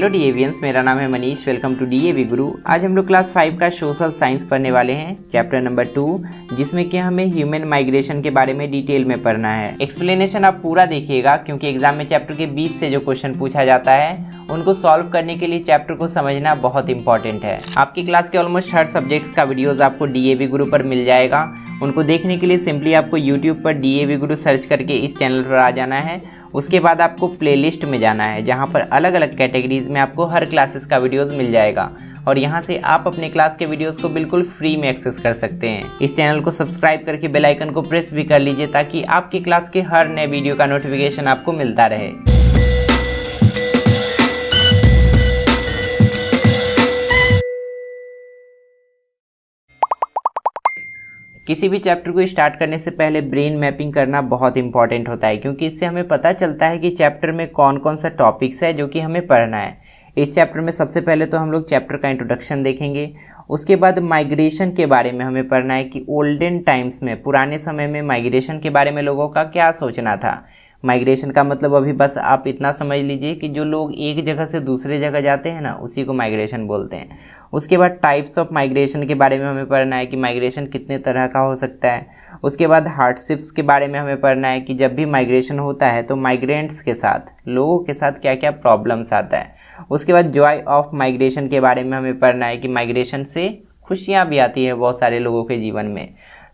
hello डीएवियंस मेरा नाम है मनीष वेलकम टू डीएवी गुरु आज हम लोग क्लास फाइव का सोशल साइंस पढ़ने वाले हैं चैप्टर नंबर टू जिसमें कि हमें ह्यूमन माइग्रेशन के बारे में डिटेल में पढ़ना है एक्सप्लेनेशन आप पूरा देखिएगा क्योंकि एग्जाम में चैप्टर के बीच से जो क्वेश्चन पूछा जाता है उनको सॉल्व करने के लिए चैप्टर को समझना बहुत इंपॉर्टेंट है आपकी क्लास के ऑलमोस्ट हर सब्जेक्ट्स का वीडियोज आपको डीएवी गुरु पर मिल जाएगा उनको देखने के लिए सिंपली आपको यूट्यूब पर डीएवी गुरु सर्च करके इस चैनल पर आ जाना है उसके बाद आपको प्लेलिस्ट में जाना है जहाँ पर अलग अलग कैटेगरीज में आपको हर क्लासेस का वीडियोस मिल जाएगा और यहाँ से आप अपने क्लास के वीडियोस को बिल्कुल फ्री में एक्सेस कर सकते हैं इस चैनल को सब्सक्राइब करके बेल आइकन को प्रेस भी कर लीजिए ताकि आपकी क्लास के हर नए वीडियो का नोटिफिकेशन आपको मिलता रहे किसी भी चैप्टर को स्टार्ट करने से पहले ब्रेन मैपिंग करना बहुत इंपॉर्टेंट होता है क्योंकि इससे हमें पता चलता है कि चैप्टर में कौन कौन सा टॉपिक्स है जो कि हमें पढ़ना है इस चैप्टर में सबसे पहले तो हम लोग चैप्टर का इंट्रोडक्शन देखेंगे उसके बाद माइग्रेशन के बारे में हमें पढ़ना है कि ओल्डन टाइम्स में पुराने समय में माइग्रेशन के बारे में लोगों का क्या सोचना था माइग्रेशन का मतलब अभी बस आप इतना समझ लीजिए कि जो लोग एक जगह से दूसरे जगह जाते हैं ना उसी को माइग्रेशन बोलते हैं उसके बाद टाइप्स ऑफ माइग्रेशन के बारे में हमें पढ़ना है कि माइग्रेशन कितने तरह का हो सकता है उसके बाद हार्डशिप्स के बारे में हमें पढ़ना है कि जब भी माइग्रेशन होता है तो माइग्रेंट्स के साथ लोगों के साथ क्या क्या प्रॉब्लम्स आता है उसके बाद जॉय ऑफ माइग्रेशन के बारे में हमें पढ़ना है कि माइग्रेशन से खुशियाँ भी आती है बहुत सारे लोगों के जीवन में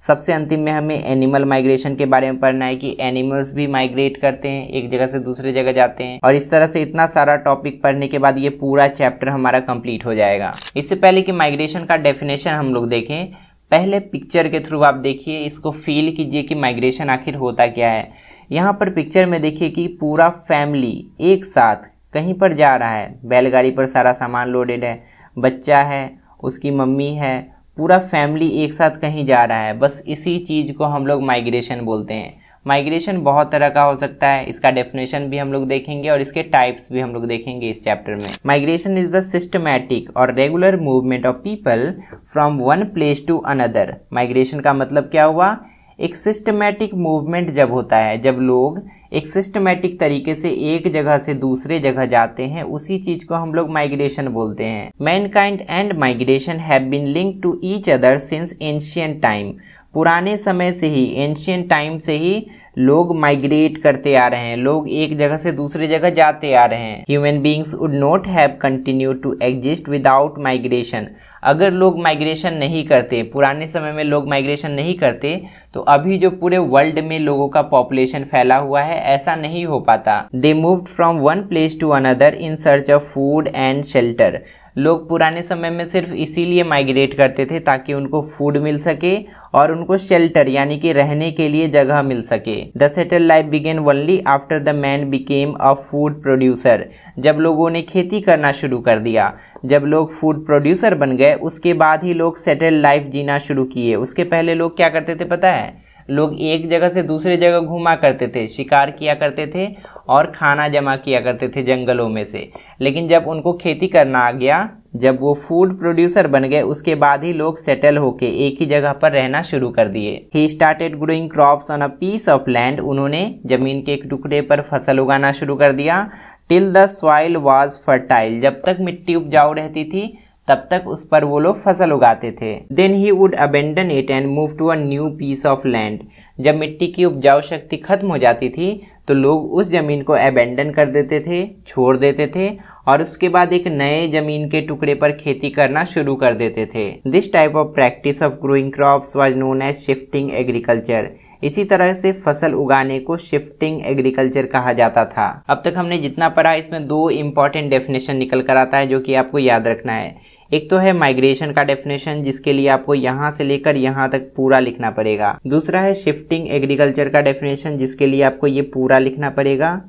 सबसे अंतिम में हमें एनिमल माइग्रेशन के बारे में पढ़ना है कि एनिमल्स भी माइग्रेट करते हैं एक जगह से दूसरे जगह जाते हैं और इस तरह से इतना सारा टॉपिक पढ़ने के बाद ये पूरा चैप्टर हमारा कंप्लीट हो जाएगा इससे पहले कि माइग्रेशन का डेफिनेशन हम लोग देखें पहले पिक्चर के थ्रू आप देखिए इसको फील कीजिए कि माइग्रेशन आखिर होता क्या है यहाँ पर पिक्चर में देखिए कि पूरा फैमिली एक साथ कहीं पर जा रहा है बैलगाड़ी पर सारा सामान लोडेड है बच्चा है उसकी मम्मी है पूरा फैमिली एक साथ कहीं जा रहा है बस इसी चीज़ को हम लोग माइग्रेशन बोलते हैं माइग्रेशन बहुत तरह का हो सकता है इसका डेफिनेशन भी हम लोग देखेंगे और इसके टाइप्स भी हम लोग देखेंगे इस चैप्टर में माइग्रेशन इज द सिस्टमैटिक और regular movement of people from one place to another migration का मतलब क्या हुआ एक सिस्टमेटिक मूवमेंट जब होता है जब लोग एक सिस्टमेटिक तरीके से एक जगह से दूसरे जगह जाते हैं उसी चीज को हम लोग माइग्रेशन बोलते हैं mankind and migration have been link to each other since ancient time पुराने समय से ही एंशियंट टाइम से ही लोग माइग्रेट करते आ रहे हैं लोग एक जगह से दूसरे जगह जाते आ रहे हैं human beings would not have continue to exist without migration अगर लोग माइग्रेशन नहीं करते पुराने समय में लोग माइग्रेशन नहीं करते तो अभी जो पूरे वर्ल्ड में लोगों का पॉपुलेशन फैला हुआ है ऐसा नहीं हो पाता they move from one place to another in search of food and shelter लोग पुराने समय में सिर्फ इसीलिए माइग्रेट करते थे ताकि उनको फूड मिल सके और उनको शेल्टर यानी कि रहने के लिए जगह मिल सके the settle life began only after the man became a food producer जब लोगों ने खेती करना शुरू कर दिया जब लोग फूड प्रोड्यूसर बन गए उसके बाद ही लोग सेटल लाइफ जीना शुरू किए उसके पहले लोग क्या करते थे पता है लोग एक जगह से दूसरे जगह घूमा करते थे शिकार किया करते थे और खाना जमा किया करते थे जंगलों में से लेकिन जब उनको खेती करना आ गया जब वो फूड प्रोड्यूसर बन गए उसके बाद ही लोग सेटल होके एक ही जगह पर रहना शुरू कर दिए he started growing crops on a piece of land उन्होंने जमीन के एक टुकड़े पर फसल उगाना शुरू कर दिया till the soil was fertile जब तक मिट्टी उपजाऊ रहती थी तब तक उस पर वो लोग फसल उगाते थे then he would abandon it and move to a new piece of land जब मिट्टी की उपजाऊ शक्ति खत्म हो जाती थी तो लोग उस ज़मीन को अबेंडन कर देते थे छोड़ देते थे और उसके बाद एक नए जमीन के टुकड़े पर खेती करना शुरू कर देते थे this type of practice of growing crops was known as shifting agriculture इसी तरह से फसल उगाने को शिफ्टिंग एग्रीकल्चर कहा जाता था अब तक हमने जितना पढ़ा इसमें दो इम्पॉर्टेंट डेफिनेशन निकल कर आता है जो कि आपको याद रखना है एक तो है माइग्रेशन का डेफिनेशन जिसके लिए आपको यहाँ से लेकर यहाँ तक पूरा लिखना पड़ेगा दूसरा है शिफ्टिंग एग्रीकल्चर का डेफिनेशन जिसके लिए आपको ये पूरा लिखना पड़ेगा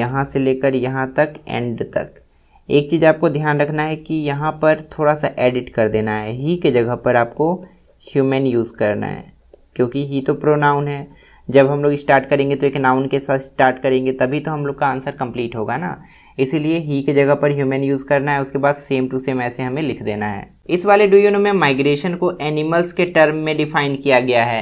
यहाँ से लेकर यहाँ तक एंड तक एक चीज़ आपको ध्यान रखना है कि यहाँ पर थोड़ा सा एडिट कर देना है ही के जगह पर आपको ह्यूमन यूज़ करना है क्योंकि ही तो प्रोनाउन है जब हम लोग स्टार्ट करेंगे तो एक नाउन के साथ स्टार्ट करेंगे तभी तो हम लोग का आंसर कंप्लीट होगा ना इसीलिए ही के जगह पर ह्यूमन यूज़ करना है उसके बाद सेम टू सेम ऐसे हमें लिख देना है इस वाले डू यू नो में माइग्रेशन को एनिमल्स के टर्म में डिफाइन किया गया है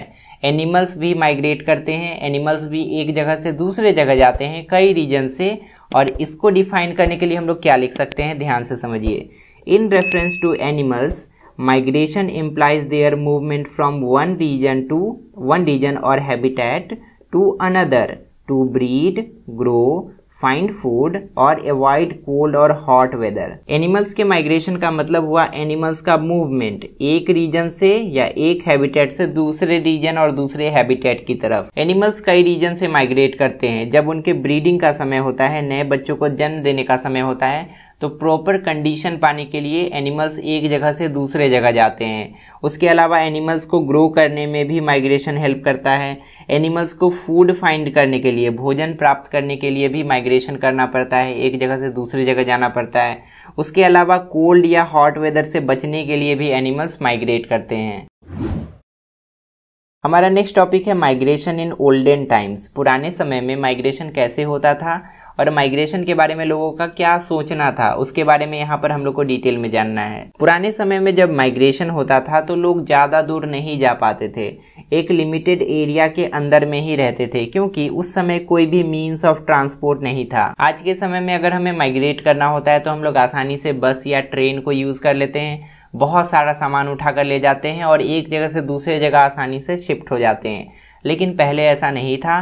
एनिमल्स भी माइग्रेट करते हैं एनिमल्स भी एक जगह से दूसरे जगह जाते हैं कई रीजन से और इसको डिफाइन करने के लिए हम लोग क्या लिख सकते हैं ध्यान से समझिए in reference to animals migration implies their movement from one region to one region और habitat to another to breed grow find food और अवॉइड कोल्ड और हॉट वेदर एनिमल्स के माइग्रेशन का मतलब हुआ एनिमल्स का मूवमेंट एक रीजन से या एक हैबिटेट से दूसरे रीजन और दूसरे हैबिटेट की तरफ एनिमल्स कई रीजन से माइग्रेट करते हैं जब उनके ब्रीडिंग का समय होता है नए बच्चों को जन्म देने का समय होता है तो प्रॉपर कंडीशन पाने के लिए एनिमल्स एक जगह से दूसरे जगह जाते हैं उसके अलावा एनिमल्स को ग्रो करने में भी माइग्रेशन हेल्प करता है एनिमल्स को फूड फाइंड करने के लिए भोजन प्राप्त करने के लिए भी माइग्रेशन करना पड़ता है एक जगह से दूसरे जगह जाना पड़ता है उसके अलावा कोल्ड या हॉट वेदर से बचने के लिए भी एनिमल्स माइग्रेट करते हैं हमारा नेक्स्ट टॉपिक है माइग्रेशन इन ओल्डन टाइम्स पुराने समय में माइग्रेशन कैसे होता था और माइग्रेशन के बारे में लोगों का क्या सोचना था उसके बारे में यहाँ पर हम लोग को डिटेल में जानना है पुराने समय में जब माइग्रेशन होता था तो लोग ज़्यादा दूर नहीं जा पाते थे एक लिमिटेड एरिया के अंदर में ही रहते थे क्योंकि उस समय कोई भी मीन्स ऑफ ट्रांसपोर्ट नहीं था आज के समय में अगर हमें माइग्रेट करना होता है तो हम लोग आसानी से बस या ट्रेन को यूज़ कर लेते हैं बहुत सारा सामान उठा कर ले जाते हैं और एक जगह से दूसरे जगह आसानी से शिफ्ट हो जाते हैं लेकिन पहले ऐसा नहीं था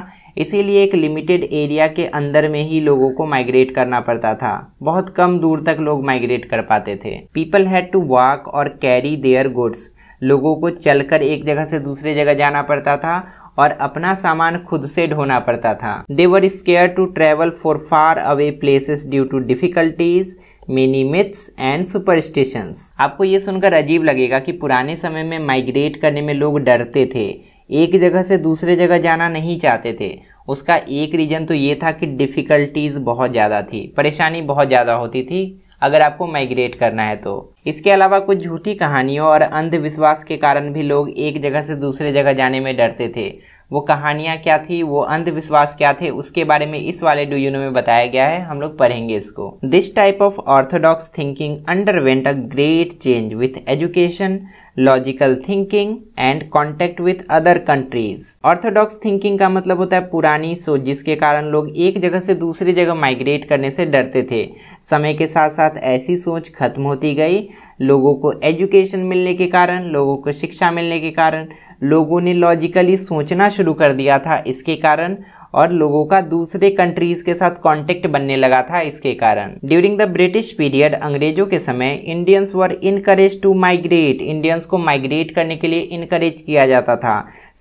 इसीलिए एक लिमिटेड एरिया के अंदर में ही लोगों को माइग्रेट करना पड़ता था बहुत कम दूर तक लोग माइग्रेट कर पाते थे पीपल हैड टू वॉक और कैरी देयर गुड्स लोगों को चलकर एक जगह से दूसरे जगह जाना पड़ता था और अपना सामान खुद से ढोना पड़ता था they were scare to travel for far away places due to difficulties many myths and superstitions आपको ये सुनकर अजीब लगेगा कि पुराने समय में माइग्रेट करने में लोग डरते थे एक जगह से दूसरे जगह जाना नहीं चाहते थे उसका एक रीज़न तो ये था कि डिफ़िकल्टीज़ बहुत ज़्यादा थी परेशानी बहुत ज़्यादा होती थी अगर आपको माइग्रेट करना है तो इसके अलावा कुछ झूठी कहानियों और अंधविश्वास के कारण भी लोग एक जगह से दूसरे जगह जाने में डरते थे वो कहानियाँ क्या थी वो अंधविश्वास क्या थे उसके बारे में इस वाले डू यू नो में बताया गया है हम लोग पढ़ेंगे इसको this type of orthodox thinking underwent a great change with education logical thinking and contact with other countries orthodox thinking का मतलब होता है पुरानी सोच जिसके कारण लोग एक जगह से दूसरी जगह माइग्रेट करने से डरते थे समय के साथ साथ ऐसी सोच खत्म होती गई लोगों को एजुकेशन मिलने के कारण लोगों को शिक्षा मिलने के कारण लोगों ने लॉजिकली सोचना शुरू कर दिया था इसके कारण और लोगों का दूसरे कंट्रीज के साथ कॉन्टेक्ट बनने लगा था इसके कारण ड्यूरिंग द ब्रिटिश पीरियड अंग्रेजों के समय Indians were encourage to migrate Indians को माइग्रेट करने के लिए इनकरेज किया जाता था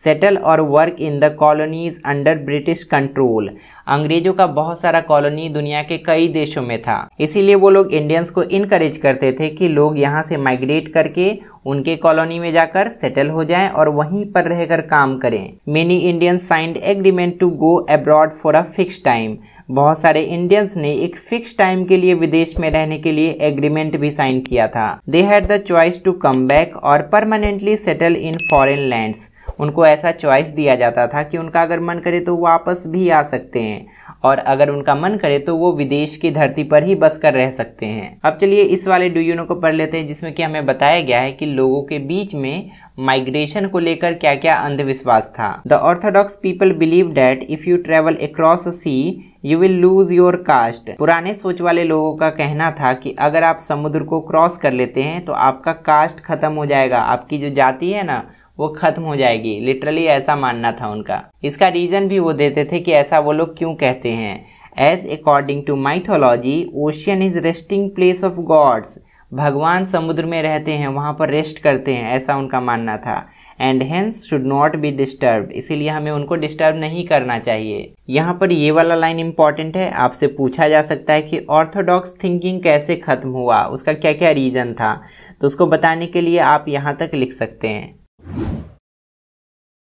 सेटल और work in the colonies under British control अंग्रेजों का बहुत सारा कॉलोनी दुनिया के कई देशों में था इसीलिए वो लोग इंडियंस को इनकरेज करते थे कि लोग यहाँ से माइग्रेट करके उनके कॉलोनी में जाकर सेटल हो जाएं और वहीं पर रहकर काम करें many Indians signed agreement to go abroad for a fix time बहुत सारे इंडियंस ने एक फिक्स टाइम के लिए विदेश में रहने के लिए एग्रीमेंट भी साइन किया था they had the choice to come back और permanently settle in foreign lands उनको ऐसा चॉइस दिया जाता था कि उनका अगर मन करे तो वापस भी आ सकते हैं और अगर उनका मन करे तो वो विदेश की धरती पर ही बस कर रह सकते हैं अब चलिए इस वाले डू नो को पढ़ लेते हैं जिसमें कि हमें बताया गया है कि लोगों के बीच में माइग्रेशन को लेकर क्या क्या अंधविश्वास था the orthodox people believe that if you travel across sea you will lose your caste पुराने सोच वाले लोगों का कहना था कि अगर आप समुद्र को क्रॉस कर लेते हैं तो आपका कास्ट खत्म हो जाएगा आपकी जो जाति है ना वो खत्म हो जाएगी लिटरली ऐसा मानना था उनका इसका रीज़न भी वो देते थे कि ऐसा वो लोग क्यों कहते हैं as according to mythology ocean is resting place of gods भगवान समुद्र में रहते हैं वहाँ पर रेस्ट करते हैं ऐसा उनका मानना था and hence should not be disturb इसीलिए हमें उनको डिस्टर्ब नहीं करना चाहिए यहाँ पर ये वाला लाइन इंपॉर्टेंट है आपसे पूछा जा सकता है कि ऑर्थोडॉक्स थिंकिंग कैसे ख़त्म हुआ उसका क्या क्या रीज़न था तो उसको बताने के लिए आप यहाँ तक लिख सकते हैं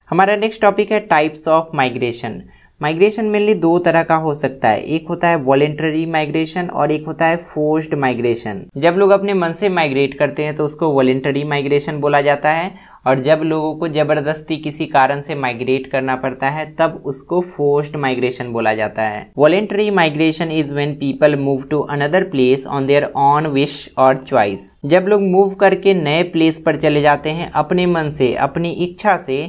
हमारा नेक्स्ट टॉपिक है types of migration migration mainly दो तरह का हो सकता है एक होता है वॉलेंटरी माइग्रेशन और एक होता है फोर्स्ड माइग्रेशन जब लोग अपने मन से माइग्रेट करते हैं तो उसको वॉलेंटरी माइग्रेशन बोला जाता है और जब लोगों को जबरदस्ती किसी कारण से माइग्रेट करना पड़ता है तब उसको फोर्स्ड माइग्रेशन बोला जाता है voluntary migration is when people move to another place on their own wish और चॉइस जब लोग मूव करके नए प्लेस पर चले जाते हैं अपने मन से अपनी इच्छा से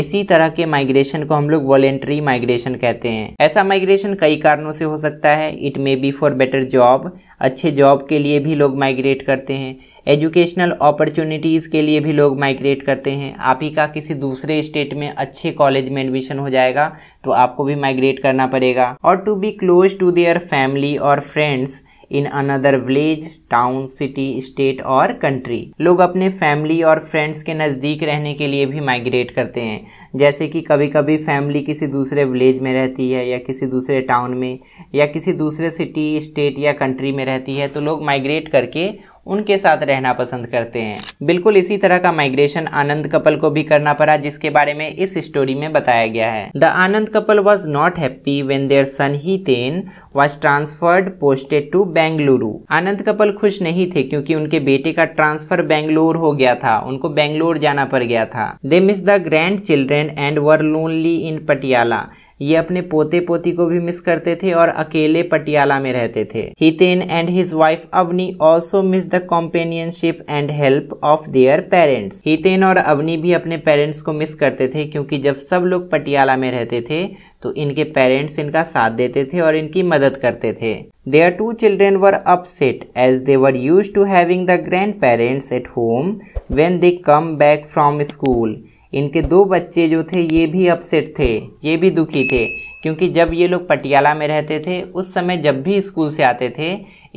इसी तरह के माइग्रेशन को हम लोग वॉलेंट्री माइग्रेशन कहते हैं ऐसा माइग्रेशन कई कारणों से हो सकता है it may be for better job अच्छे जॉब के लिए भी लोग माइग्रेट करते हैं एजुकेशनल अपॉर्चुनिटीज़ के लिए भी लोग माइग्रेट करते हैं आप ही का किसी दूसरे स्टेट में अच्छे कॉलेज में एडमिशन हो जाएगा तो आपको भी माइग्रेट करना पड़ेगा और to be close to their family और friends in another village town city state और कंट्री लोग अपने फैमिली और फ्रेंड्स के नज़दीक रहने के लिए भी माइग्रेट करते हैं जैसे कि कभी कभी फैमिली किसी दूसरे विलेज में रहती है या किसी दूसरे टाउन में या किसी दूसरे सिटी स्टेट या कंट्री में रहती है तो लोग माइग्रेट करके उनके साथ रहना पसंद करते हैं बिल्कुल इसी तरह का माइग्रेशन आनंद कपल को भी करना पड़ा जिसके बारे में इस स्टोरी में बताया गया है the Anand couple was not happy when their son Hiten was transferred posted to Bengaluru Anand couple खुश नहीं थे क्योंकि उनके बेटे का ट्रांसफर बेंगलोर हो गया था उनको बेंगलोर जाना पड़ गया था they miss the grand children and were lonely in Patiala ये अपने पोते पोती को भी मिस करते थे और अकेले पटियाला में रहते थे Hiten and his wife Avni also miss the companionship and help of their parents Hiten और अवनी भी अपने पेरेंट्स को मिस करते थे क्योंकि जब सब लोग पटियाला में रहते थे तो इनके पेरेंट्स इनका साथ देते थे और इनकी मदद करते थे their two children were upset as they were use to having the grand parents at home when they come back from school इनके दो बच्चे जो थे ये भी अपसेट थे ये भी दुखी थे क्योंकि जब ये लोग पटियाला में रहते थे उस समय जब भी स्कूल से आते थे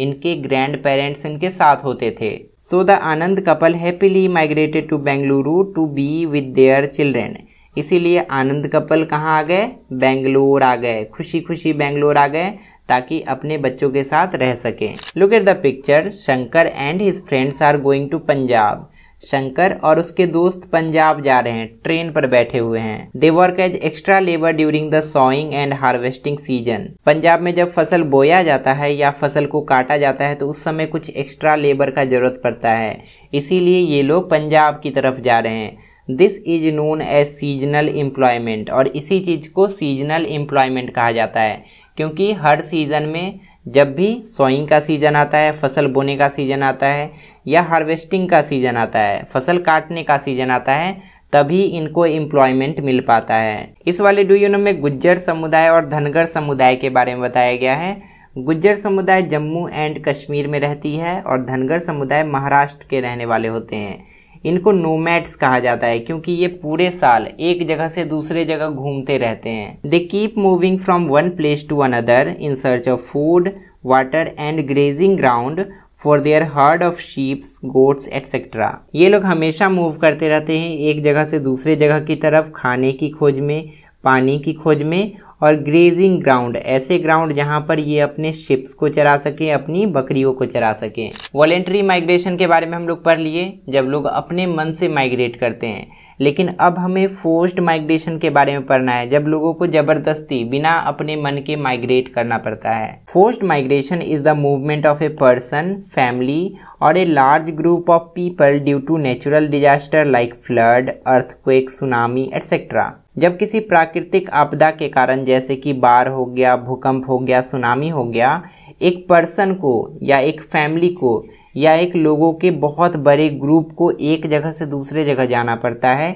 इनके ग्रैंड पेरेंट्स इनके साथ होते थे so the Anand couple happily migrated to Bengaluru to be with their children इसीलिए आनंद कपल कहाँ आ गए बेंगलोर आ गए खुशी खुशी बेंगलोर आ गए ताकि अपने बच्चों के साथ रह सकें look at the picture Shankar and his friends are going to Punjab Shankar और उसके दोस्त पंजाब जा रहे हैं ट्रेन पर बैठे हुए हैं they work as extra labour during the sowing and harvesting season Punjab में जब फसल बोया जाता है या फसल को काटा जाता है तो उस समय कुछ एक्स्ट्रा लेबर का जरूरत पड़ता है इसीलिए ये लोग पंजाब की तरफ जा रहे हैं this is known as seasonal employment और इसी चीज़ को सीजनल एम्प्लॉयमेंट कहा जाता है क्योंकि हर सीज़न में जब भी सोइंग का सीज़न आता है फसल बोने का सीज़न आता है या हार्वेस्टिंग का सीज़न आता है फसल काटने का सीज़न आता है तभी इनको एम्प्लॉयमेंट मिल पाता है इस वाले डुयोनो में गुज्जर समुदाय और धनगर समुदाय के बारे में बताया गया है गुज्जर समुदाय जम्मू एंड कश्मीर में रहती है और धनगर समुदाय महाराष्ट्र के रहने वाले होते हैं इनको नोमैट्स कहा जाता है क्योंकि ये पूरे साल एक जगह से दूसरे जगह घूमते रहते हैं they keep moving from one place to another in search of food water and grazing ground for their herd of sheeps goats et cetera ये लोग हमेशा मूव करते रहते हैं एक जगह से दूसरे जगह की तरफ खाने की खोज में पानी की खोज में और ग्रेजिंग ग्राउंड ऐसे ग्राउंड जहां पर ये अपने शिप्स को चरा सके अपनी बकरियों को चरा सके वॉलेंट्री माइग्रेशन के बारे में हम लोग पढ़ लिए जब लोग अपने मन से माइग्रेट करते हैं लेकिन अब हमें फोर्स्ड माइग्रेशन के बारे में पढ़ना है जब लोगों को जबरदस्ती बिना अपने मन के माइग्रेट करना पड़ता है forced migration is the movement of a person family और a large group of people due to natural disaster like flood earthquake tsunami et cetera जब किसी प्राकृतिक आपदा के कारण जैसे कि बाढ़ हो गया भूकंप हो गया सुनामी हो गया एक पर्सन को या एक फैमिली को या एक लोगों के बहुत बड़े ग्रुप को एक जगह से दूसरे जगह जाना पड़ता है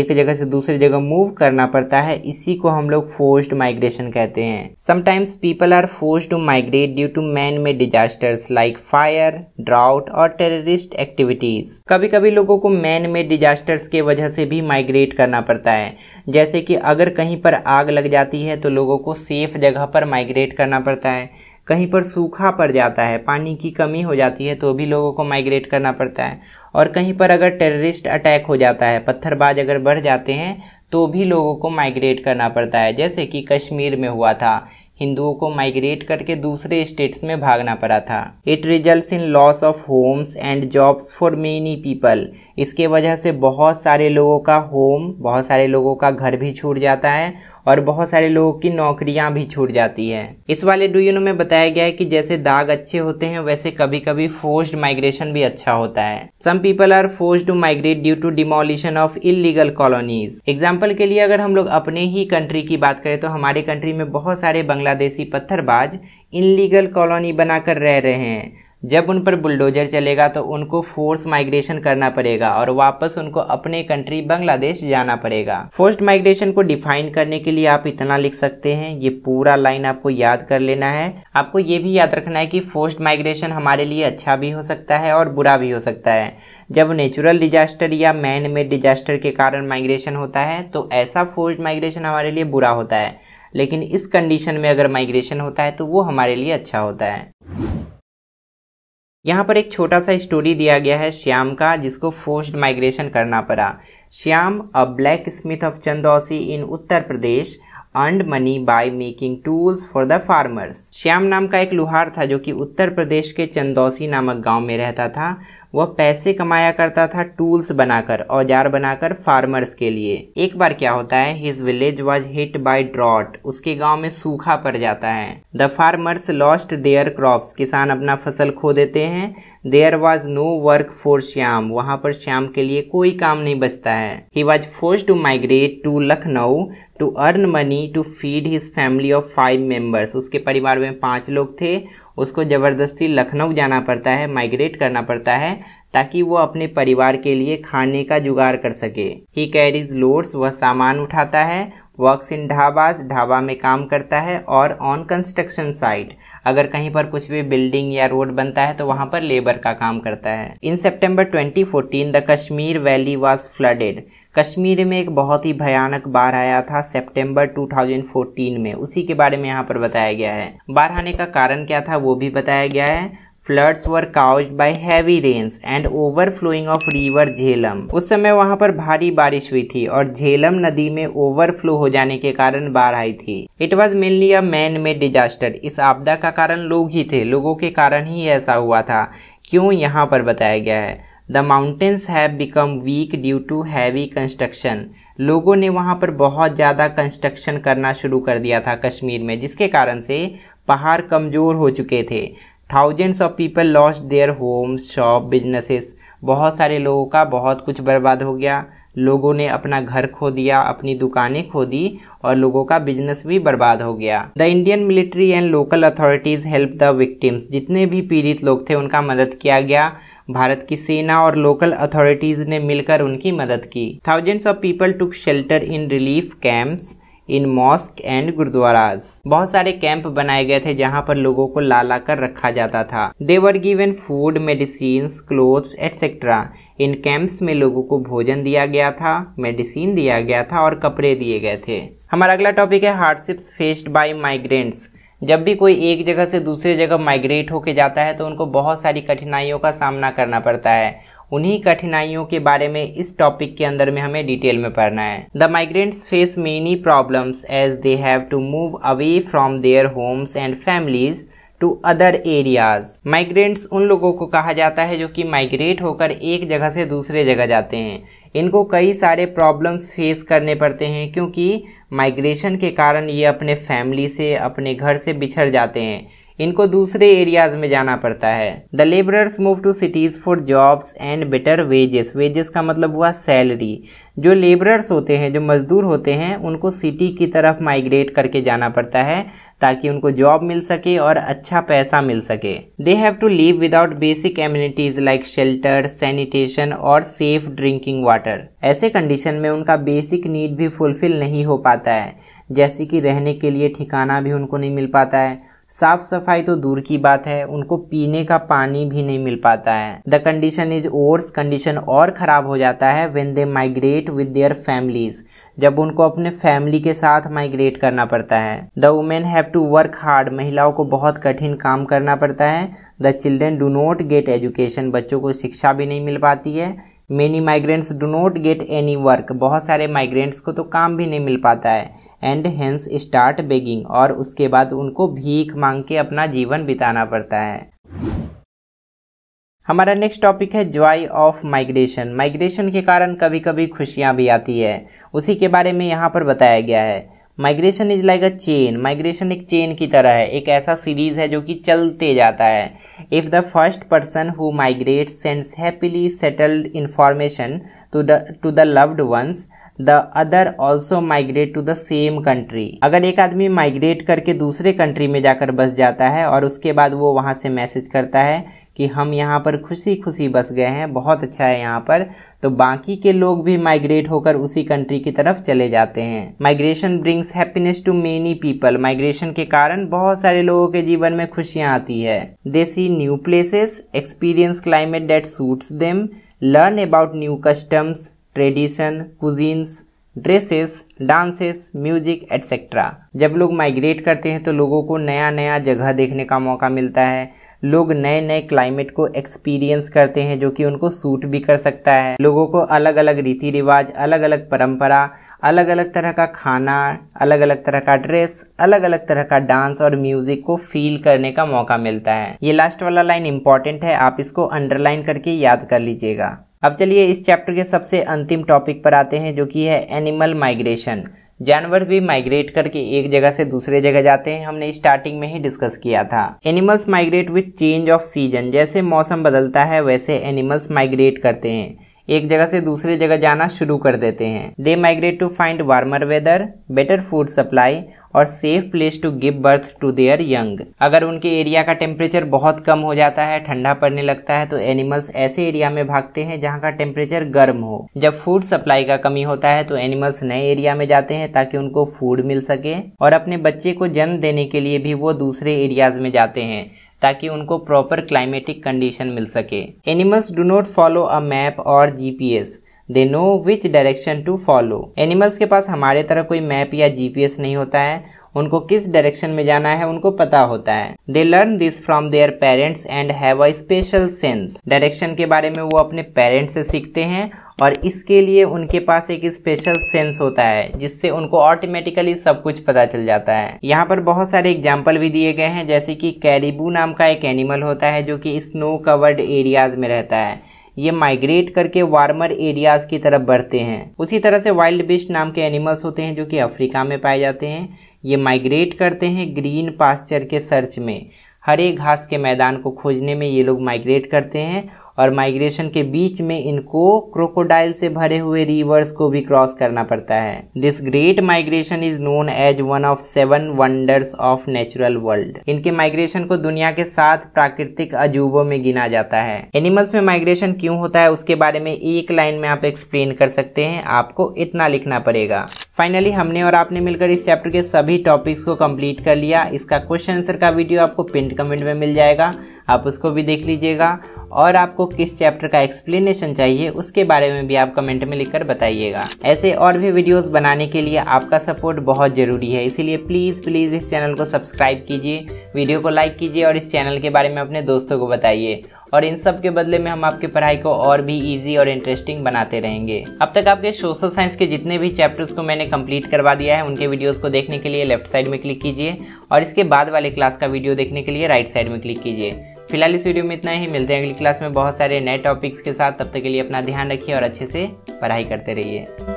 एक जगह से दूसरे जगह मूव करना पड़ता है इसी को हम लोग फोर्स्ड माइग्रेशन कहते हैं sometimes people are force to migrate due to man made disasters like fire drought और टेररिस्ट एक्टिविटीज कभी कभी लोगों को मैन मेड डिजास्टर्स के वजह से भी माइग्रेट करना पड़ता है जैसे कि अगर कहीं पर आग लग जाती है तो लोगों को सेफ जगह पर माइग्रेट करना पड़ता है कहीं पर सूखा पड़ जाता है पानी की कमी हो जाती है तो भी लोगों को माइग्रेट करना पड़ता है और कहीं पर अगर टेररिस्ट अटैक हो जाता है पत्थरबाज अगर बढ़ जाते हैं तो भी लोगों को माइग्रेट करना पड़ता है जैसे कि कश्मीर में हुआ था हिंदुओं को माइग्रेट करके दूसरे स्टेट्स में भागना पड़ा था it result in loss of homes and jobs for many people इसके वजह से बहुत सारे लोगों का होम बहुत सारे लोगों का घर भी छूट जाता है और बहुत सारे लोगों की नौकरियां भी छूट जाती है इस वाले डू यू नो में बताया गया है कि जैसे दाग अच्छे होते हैं वैसे कभी कभी फोर्स्ड माइग्रेशन भी अच्छा होता है some people are force to migrate due to demolition of illegal colonies example के लिए अगर हम लोग अपने ही कंट्री की बात करें तो हमारे कंट्री में बहुत सारे बांग्लादेशी पत्थरबाज इनलीगल कॉलोनी बनाकर रह रहे हैं जब उन पर बुलडोजर चलेगा तो उनको फोर्स माइग्रेशन करना पड़ेगा और वापस उनको अपने कंट्री बांग्लादेश जाना पड़ेगा फोर्स्ड माइग्रेशन को डिफाइन करने के लिए आप इतना लिख सकते हैं ये पूरा लाइन आपको याद कर लेना है आपको ये भी याद रखना है कि फोर्स्ड माइग्रेशन हमारे लिए अच्छा भी हो सकता है और बुरा भी हो सकता है जब नेचुरल डिजास्टर या मैन मेड डिजास्टर के कारण माइग्रेशन होता है तो ऐसा फोर्स्ड माइग्रेशन हमारे लिए बुरा होता है लेकिन इस कंडीशन में अगर माइग्रेशन होता है तो वो हमारे लिए अच्छा होता है यहाँ पर एक छोटा सा स्टोरी दिया गया है श्याम का जिसको फोर्स्ड माइग्रेशन करना पड़ा Shyam a blacksmith of Chandausi in Uttar Pradesh and money by making tools for the farmers Shyam नाम का एक लुहार था जो कि उत्तर प्रदेश के चंदौसी नामक गांव में रहता था वह पैसे कमाया करता था टूल्स बनाकर औजार बनाकर फार्मर्स के लिए एक बार क्या होता है his village was hit by drought उसके गांव में सूखा पड़ जाता है the farmers lost their crops किसान अपना फसल खो देते हैं there was no work for Shyam वहां पर श्याम के लिए कोई काम नहीं बचता है ही was force to migrate to Lucknow to earn money to feed his family of five members उसके परिवार में पांच लोग थे उसको ज़बरदस्ती लखनऊ जाना पड़ता है माइग्रेट करना पड़ता है ताकि वो अपने परिवार के लिए खाने का जुगाड़ कर सके ही कैरीज लोड्स वह सामान उठाता है वर्क इन ढाबाज ढाबा में काम करता है और ऑन कंस्ट्रक्शन साइट अगर कहीं पर कुछ भी बिल्डिंग या रोड बनता है तो वहाँ पर लेबर का काम करता है in September 2014 the Kashmir valley was flooded Kashmir में एक बहुत ही भयानक बाढ़ आया था सितंबर 2014 में उसी के बारे में यहाँ पर बताया गया है बाढ़ आने का कारण क्या था वो भी बताया गया है floods were caused by heavy rains and overflowing of river Jhelum उस समय वहां पर भारी बारिश हुई थी और झेलम नदी में ओवरफ्लो हो जाने के कारण बाढ़ आई थी it was mainly a man made disaster इस आपदा का कारण लोग ही थे लोगों के कारण ही ऐसा हुआ था क्यों यहाँ पर बताया गया है the mountains have become weak due to heavy construction लोगों ने वहाँ पर बहुत ज़्यादा कंस्ट्रक्शन करना शुरू कर दिया था कश्मीर में जिसके कारण से पहाड़ कमज़ोर हो चुके थे thousands of people lost their homes shop businesses बहुत सारे लोगों का बहुत कुछ बर्बाद हो गया लोगों ने अपना घर खो दिया अपनी दुकानें खो दी और लोगों का बिजनेस भी बर्बाद हो गया the Indian military and local authorities help the victims जितने भी पीड़ित लोग थे उनका मदद किया गया भारत की सेना और लोकल अथॉरिटीज ने मिलकर उनकी मदद की thousands of people took shelter in relief camps in mosque and gurdwaras बहुत सारे कैंप बनाए गए थे जहाँ पर लोगों को ला ला कर रखा जाता था they were given food medicine cloth etcetera in camps में लोगों को भोजन दिया गया था मेडिसिन दिया गया था और कपड़े दिए गए थे हमारा अगला टॉपिक है हार्डशिप्स फेस्ड बाय माइग्रेंट्स जब भी कोई एक जगह से दूसरे जगह माइग्रेट होके जाता है तो उनको बहुत सारी कठिनाइयों का सामना करना पड़ता है उन्हीं कठिनाइयों के बारे में इस टॉपिक के अंदर में हमें डिटेल में पढ़ना है the migrants face many problems as they have to move away from their homes and families to other areas migrants उन लोगों को कहा जाता है जो कि माइग्रेट होकर एक जगह से दूसरे जगह जाते हैं इनको कई सारे प्रॉब्लम्स फेस करने पड़ते हैं क्योंकि माइग्रेशन के कारण ये अपने फैमिली से अपने घर से बिछड़ जाते हैं इनको दूसरे एरियाज में जाना पड़ता है the labourers move to cities for jobs and better wages wages का मतलब हुआ सैलरी जो लेबरर्स होते हैं जो मजदूर होते हैं उनको सिटी की तरफ माइग्रेट करके जाना पड़ता है ताकि उनको जॉब मिल सके और अच्छा पैसा मिल सके they have to live without basic amenities like shelter sanitation और सेफ ड्रिंकिंग वाटर ऐसे कंडीशन में उनका बेसिक नीड भी फुलफिल नहीं हो पाता है जैसे कि रहने के लिए ठिकाना भी उनको नहीं मिल पाता है साफ सफाई तो दूर की बात है उनको पीने का पानी भी नहीं मिल पाता है the condition is worse condition और खराब हो जाता है when they migrate with their families जब उनको अपने फैमिली के साथ माइग्रेट करना पड़ता है the women have to work hard महिलाओं को बहुत कठिन काम करना पड़ता है the children do not get education बच्चों को शिक्षा भी नहीं मिल पाती है many migrants do not get any work बहुत सारे माइग्रेंट्स को तो काम भी नहीं मिल पाता है एंड हैंस स्टार्ट बेगिंग और उसके बाद उनको भीख मांग के अपना जीवन बिताना पड़ता है हमारा नेक्स्ट टॉपिक है जॉय ऑफ माइग्रेशन माइग्रेशन के कारण कभी कभी खुशियाँ भी आती है उसी के बारे में यहाँ पर बताया गया है migration is like a chain migration एक चेन की तरह है एक ऐसा सीरीज है जो कि चलते जाता है if the first person who migrate sends happily settled information to the to the loved ones the other also migrate to the same country अगर एक आदमी माइग्रेट करके दूसरे कंट्री में जाकर बस जाता है और उसके बाद वो वहाँ से मैसेज करता है कि हम यहाँ पर खुशी खुशी बस गए हैं बहुत अच्छा है यहाँ पर तो बाकी के लोग भी माइग्रेट होकर उसी कंट्री की तरफ चले जाते हैं migration brings happiness to many people migration के कारण बहुत सारे लोगों के जीवन में खुशियाँ आती है they see new places experience climate that suits them learn about new customs tradition cuisines dresses dances music etcetera जब लोग माइग्रेट करते हैं तो लोगों को नया नया जगह देखने का मौका मिलता है लोग नए नए क्लाइमेट को एक्सपीरियंस करते हैं जो कि उनको सूट भी कर सकता है लोगों को अलग अलग रीति रिवाज अलग अलग परंपरा अलग अलग तरह का खाना अलग अलग तरह का ड्रेस अलग अलग तरह का डांस और म्यूजिक को फील करने का मौका मिलता है ये लास्ट वाला लाइन इंपॉर्टेंट है आप इसको अंडरलाइन करके याद कर लीजिएगा अब चलिए इस चैप्टर के सबसे अंतिम टॉपिक पर आते हैं जो कि है एनिमल माइग्रेशन जानवर भी माइग्रेट करके एक जगह से दूसरे जगह जाते हैं हमने स्टार्टिंग में ही डिस्कस किया था animals migrate with change of season जैसे मौसम बदलता है वैसे एनिमल्स माइग्रेट करते हैं एक जगह से दूसरे जगह जाना शुरू कर देते हैं they migrate to find warmer weather better food supply और safe place to give birth to their young अगर उनके एरिया का टेम्परेचर बहुत कम हो जाता है ठंडा पड़ने लगता है तो एनिमल्स ऐसे एरिया में भागते हैं जहाँ का टेम्परेचर गर्म हो जब फूड सप्लाई का कमी होता है तो एनिमल्स नए एरिया में जाते हैं ताकि उनको फूड मिल सके और अपने बच्चे को जन्म देने के लिए भी वो दूसरे एरियाज में जाते हैं ताकि उनको प्रॉपर क्लाइमेटिक कंडीशन मिल सके animals do not follow a map और GPS they know which direction to follow animals के पास हमारे तरह कोई मैप या जीपीएस नहीं होता है उनको किस डायरेक्शन में जाना है उनको पता होता है they learn this from their parents and have a special sense direction के बारे में वो अपने पेरेंट्स से सीखते हैं और इसके लिए उनके पास एक स्पेशल सेंस होता है जिससे उनको ऑटोमेटिकली सब कुछ पता चल जाता है यहाँ पर बहुत सारे एग्जाम्पल भी दिए गए हैं जैसे कि कैरिबू नाम का एक एनिमल होता है जो कि स्नो कवर्ड एरियाज में रहता है ये माइग्रेट करके वार्मर एरियाज की तरफ बढ़ते हैं उसी तरह से वाइल्ड बिस्ट नाम के एनिमल्स होते हैं जो कि अफ्रीका में पाए जाते हैं ये माइग्रेट करते हैं ग्रीन पास्चर के सर्च में हरे घास के मैदान को खोजने में ये लोग माइग्रेट करते हैं और माइग्रेशन के बीच में इनको क्रोकोडाइल से भरे हुए रिवर्स को भी क्रॉस करना पड़ता है this great migration is known as one of seven wonders of natural world इनके माइग्रेशन को दुनिया के सात प्राकृतिक अजूबों में गिना जाता है एनिमल्स में माइग्रेशन क्यों होता है उसके बारे में एक लाइन में आप एक्सप्लेन कर सकते हैं आपको इतना लिखना पड़ेगा फाइनली हमने और आपने मिलकर इस चैप्टर के सभी टॉपिक्स को कंप्लीट कर लिया इसका क्वेश्चन आंसर का वीडियो आपको पिंट कमेंट में मिल जाएगा आप उसको भी देख लीजिएगा और आपको किस चैप्टर का एक्सप्लेनेशन चाहिए उसके बारे में भी आप कमेंट में लिखकर बताइएगा ऐसे और भी वीडियोस बनाने के लिए आपका सपोर्ट बहुत ज़रूरी है इसीलिए प्लीज़ प्लीज़ इस चैनल को सब्सक्राइब कीजिए वीडियो को लाइक कीजिए और इस चैनल के बारे में अपने दोस्तों को बताइए और इन सब के बदले में हम आपकी पढ़ाई को और भी इजी और इंटरेस्टिंग बनाते रहेंगे अब तक आपके सोशल साइंस के जितने भी चैप्टर्स को मैंने कंप्लीट करवा दिया है उनके वीडियोस को देखने के लिए लेफ्ट साइड में क्लिक कीजिए और इसके बाद वाले क्लास का वीडियो देखने के लिए राइट साइड में क्लिक कीजिए फिलहाल इस वीडियो में इतना ही मिलते हैं अगली क्लास में बहुत सारे नए टॉपिक्स के साथ तब तक के लिए अपना ध्यान रखिए और अच्छे से पढ़ाई करते रहिए